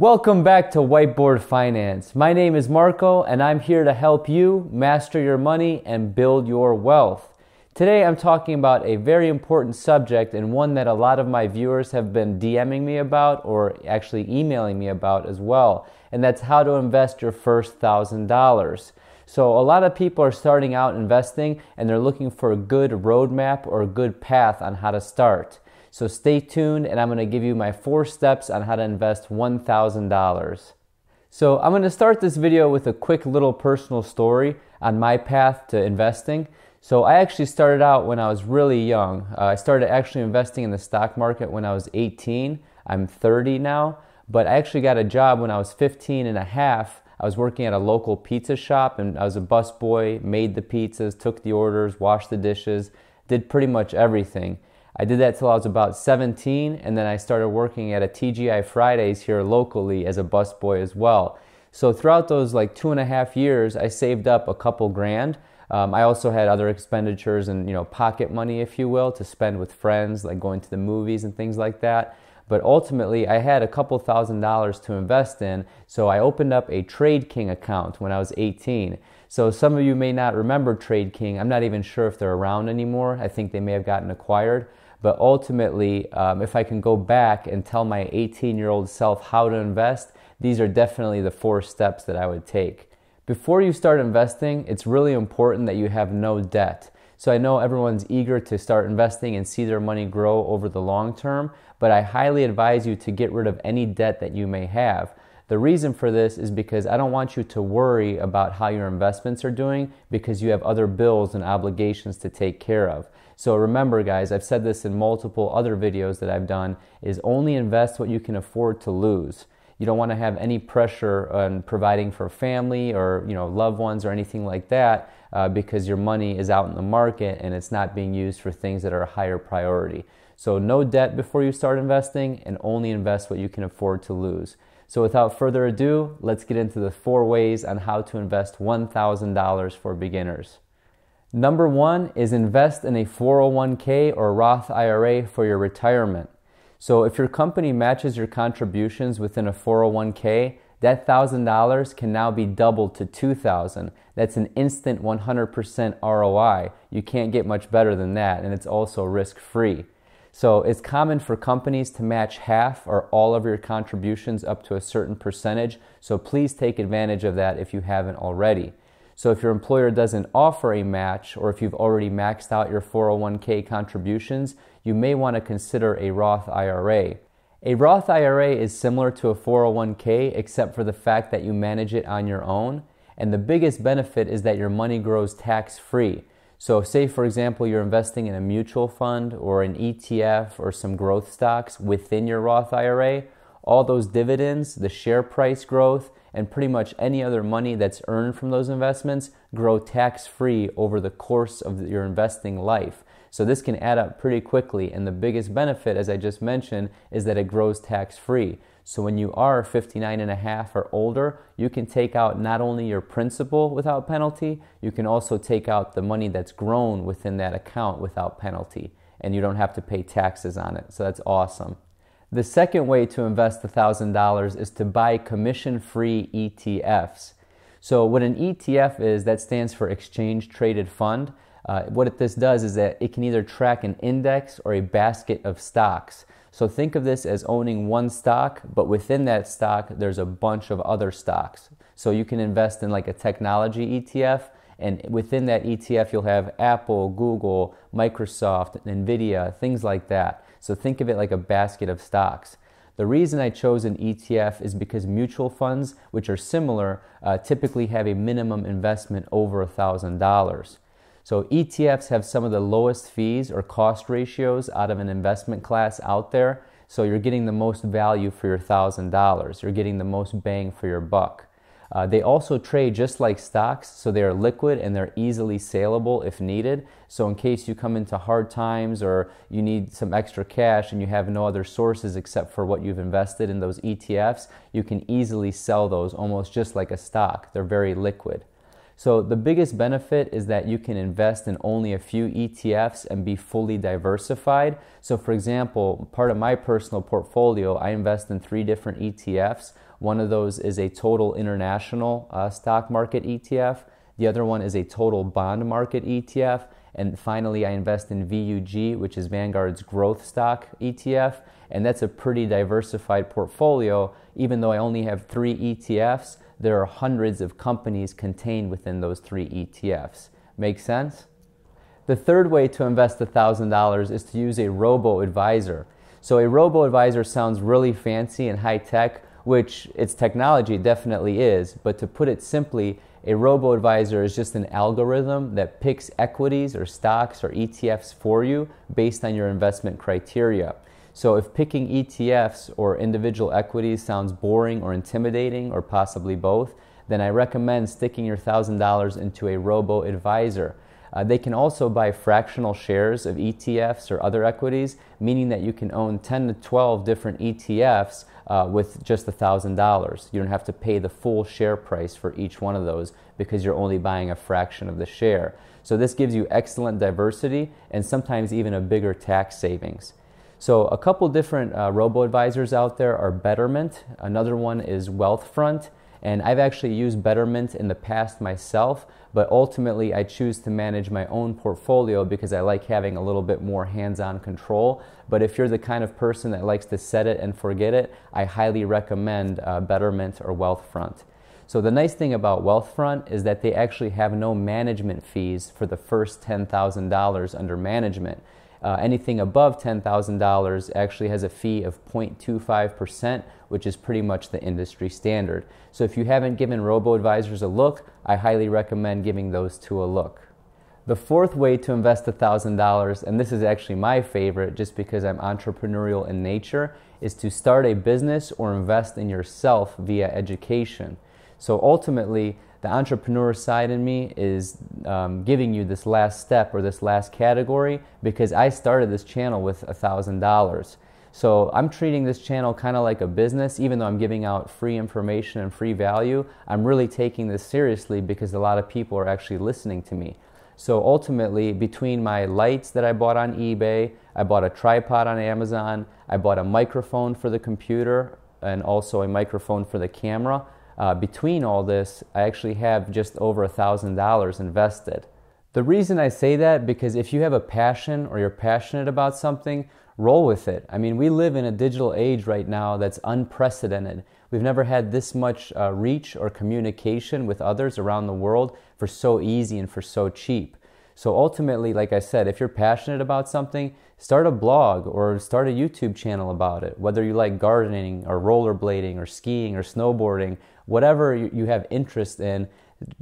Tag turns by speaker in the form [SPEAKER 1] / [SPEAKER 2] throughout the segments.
[SPEAKER 1] Welcome back to Whiteboard Finance. My name is Marco, and I'm here to help you master your money and build your wealth. Today, I'm talking about a very important subject and one that a lot of my viewers have been DMing me about or actually emailing me about as well, and that's how to invest your first thousand dollars. So, a lot of people are starting out investing and they're looking for a good roadmap or a good path on how to start. So stay tuned and I'm gonna give you my four steps on how to invest $1,000. So I'm gonna start this video with a quick little personal story on my path to investing. So I actually started out when I was really young. Uh, I started actually investing in the stock market when I was 18. I'm 30 now, but I actually got a job when I was 15 and a half. I was working at a local pizza shop and I was a busboy, made the pizzas, took the orders, washed the dishes, did pretty much everything. I did that till I was about 17, and then I started working at a TGI Fridays here locally as a busboy as well. So throughout those like two and a half years, I saved up a couple grand. Um, I also had other expenditures and you know pocket money, if you will, to spend with friends, like going to the movies and things like that. But ultimately, I had a couple thousand dollars to invest in, so I opened up a Trade King account when I was 18. So some of you may not remember Trade King. I'm not even sure if they're around anymore. I think they may have gotten acquired but ultimately, um, if I can go back and tell my 18 year old self how to invest, these are definitely the four steps that I would take. Before you start investing, it's really important that you have no debt. So I know everyone's eager to start investing and see their money grow over the long term, but I highly advise you to get rid of any debt that you may have. The reason for this is because I don't want you to worry about how your investments are doing because you have other bills and obligations to take care of. So remember guys, I've said this in multiple other videos that I've done is only invest what you can afford to lose. You don't want to have any pressure on providing for family or, you know, loved ones or anything like that uh, because your money is out in the market and it's not being used for things that are a higher priority. So no debt before you start investing and only invest what you can afford to lose. So without further ado, let's get into the four ways on how to invest $1,000 for beginners. Number one is invest in a 401k or Roth IRA for your retirement. So if your company matches your contributions within a 401k, that $1,000 can now be doubled to 2,000. That's an instant 100% ROI. You can't get much better than that, and it's also risk free. So it's common for companies to match half or all of your contributions up to a certain percentage. So please take advantage of that if you haven't already. So if your employer doesn't offer a match or if you've already maxed out your 401k contributions, you may want to consider a Roth IRA. A Roth IRA is similar to a 401k except for the fact that you manage it on your own. And the biggest benefit is that your money grows tax free. So, say for example, you're investing in a mutual fund or an ETF or some growth stocks within your Roth IRA, all those dividends, the share price growth, and pretty much any other money that's earned from those investments grow tax free over the course of your investing life. So this can add up pretty quickly. And the biggest benefit, as I just mentioned, is that it grows tax free. So when you are 59 and a half or older, you can take out not only your principal without penalty, you can also take out the money that's grown within that account without penalty. And you don't have to pay taxes on it. So that's awesome. The second way to invest $1,000 is to buy commission free ETFs. So, what an ETF is, that stands for Exchange Traded Fund. Uh, what this does is that it can either track an index or a basket of stocks. So, think of this as owning one stock, but within that stock, there's a bunch of other stocks. So, you can invest in like a technology ETF, and within that ETF, you'll have Apple, Google, Microsoft, Nvidia, things like that. So think of it like a basket of stocks. The reason I chose an ETF is because mutual funds, which are similar, uh, typically have a minimum investment over $1,000. So ETFs have some of the lowest fees or cost ratios out of an investment class out there. So you're getting the most value for your $1,000. You're getting the most bang for your buck. Uh, they also trade just like stocks, so they are liquid and they're easily saleable if needed. So, in case you come into hard times or you need some extra cash and you have no other sources except for what you've invested in those ETFs, you can easily sell those almost just like a stock. They're very liquid. So, the biggest benefit is that you can invest in only a few ETFs and be fully diversified. So, for example, part of my personal portfolio, I invest in three different ETFs. One of those is a total international uh, stock market ETF. The other one is a total bond market ETF. And finally, I invest in VUG, which is Vanguard's growth stock ETF. And that's a pretty diversified portfolio. Even though I only have three ETFs, there are hundreds of companies contained within those three ETFs. Make sense? The third way to invest $1,000 is to use a robo advisor. So, a robo advisor sounds really fancy and high tech, which its technology definitely is. But to put it simply, a robo advisor is just an algorithm that picks equities or stocks or ETFs for you based on your investment criteria. So, if picking ETFs or individual equities sounds boring or intimidating, or possibly both, then I recommend sticking your $1,000 into a robo advisor. Uh, they can also buy fractional shares of ETFs or other equities, meaning that you can own 10 to 12 different ETFs uh, with just $1,000. You don't have to pay the full share price for each one of those because you're only buying a fraction of the share. So this gives you excellent diversity and sometimes even a bigger tax savings. So a couple different uh, robo advisors out there are Betterment. Another one is Wealthfront. And I've actually used Betterment in the past myself, but ultimately I choose to manage my own portfolio because I like having a little bit more hands on control. But if you're the kind of person that likes to set it and forget it, I highly recommend uh, Betterment or Wealthfront. So the nice thing about Wealthfront is that they actually have no management fees for the first $10,000 under management. Uh, anything above $10,000 actually has a fee of 0.25%, which is pretty much the industry standard. So if you haven't given robo advisors a look, I highly recommend giving those two a look. The fourth way to invest $1,000, and this is actually my favorite just because I'm entrepreneurial in nature, is to start a business or invest in yourself via education. So ultimately, the entrepreneur side in me is um, giving you this last step or this last category because I started this channel with $1,000. So I'm treating this channel kind of like a business, even though I'm giving out free information and free value. I'm really taking this seriously because a lot of people are actually listening to me. So ultimately, between my lights that I bought on eBay, I bought a tripod on Amazon, I bought a microphone for the computer, and also a microphone for the camera uh, between all this, I actually have just over $1,000 invested. The reason I say that because if you have a passion or you're passionate about something, roll with it. I mean, we live in a digital age right now that's unprecedented. We've never had this much uh, reach or communication with others around the world for so easy and for so cheap. So ultimately, like I said, if you're passionate about something, start a blog or start a YouTube channel about it. Whether you like gardening or rollerblading or skiing or snowboarding whatever you have interest in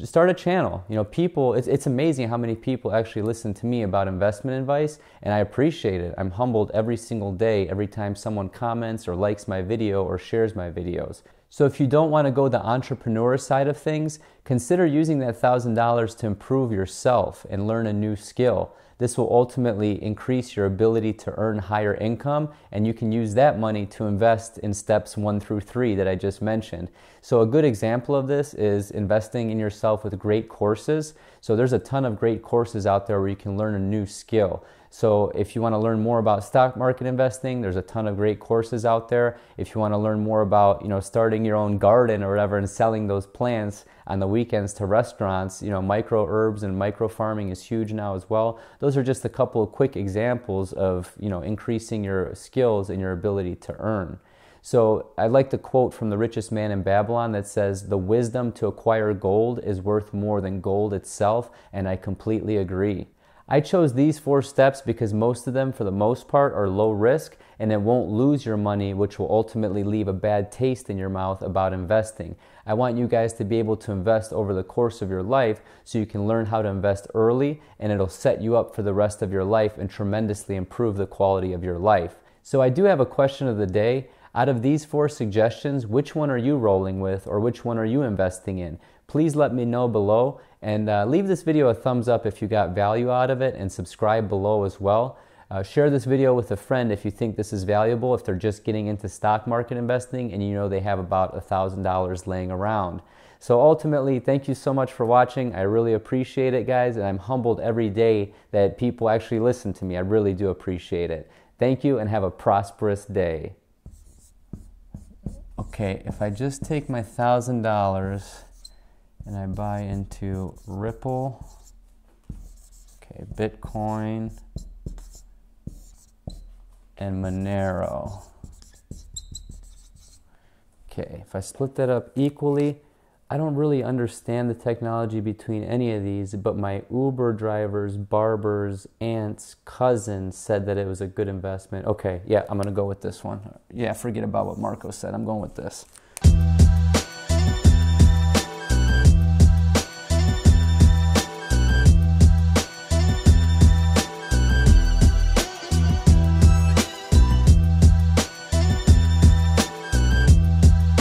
[SPEAKER 1] start a channel you know people it's, it's amazing how many people actually listen to me about investment advice and i appreciate it i'm humbled every single day every time someone comments or likes my video or shares my videos so if you don't want to go the entrepreneur side of things consider using that $1000 to improve yourself and learn a new skill this will ultimately increase your ability to earn higher income, and you can use that money to invest in steps one through three that I just mentioned. So, a good example of this is investing in yourself with great courses. So, there's a ton of great courses out there where you can learn a new skill. So if you want to learn more about stock market investing, there's a ton of great courses out there. If you want to learn more about, you know, starting your own garden or whatever and selling those plants on the weekends to restaurants, you know, micro herbs and micro farming is huge now as well. Those are just a couple of quick examples of, you know, increasing your skills and your ability to earn. So I like the quote from the richest man in Babylon that says, The wisdom to acquire gold is worth more than gold itself. And I completely agree. I chose these four steps because most of them, for the most part, are low risk and it won't lose your money, which will ultimately leave a bad taste in your mouth about investing. I want you guys to be able to invest over the course of your life so you can learn how to invest early and it'll set you up for the rest of your life and tremendously improve the quality of your life. So, I do have a question of the day. Out of these four suggestions, which one are you rolling with or which one are you investing in? please let me know below and uh, leave this video a thumbs up if you got value out of it and subscribe below as well. Uh, share this video with a friend if you think this is valuable, if they're just getting into stock market investing and you know they have about $1,000 laying around. So ultimately, thank you so much for watching. I really appreciate it, guys, and I'm humbled every day that people actually listen to me. I really do appreciate it. Thank you and have a prosperous day. Okay, if I just take my $1,000 and I buy into Ripple, okay, Bitcoin, and Monero. Okay, if I split that up equally, I don't really understand the technology between any of these, but my Uber drivers, barbers, aunts, cousins said that it was a good investment. Okay, yeah, I'm gonna go with this one. Yeah, forget about what Marco said. I'm going with this.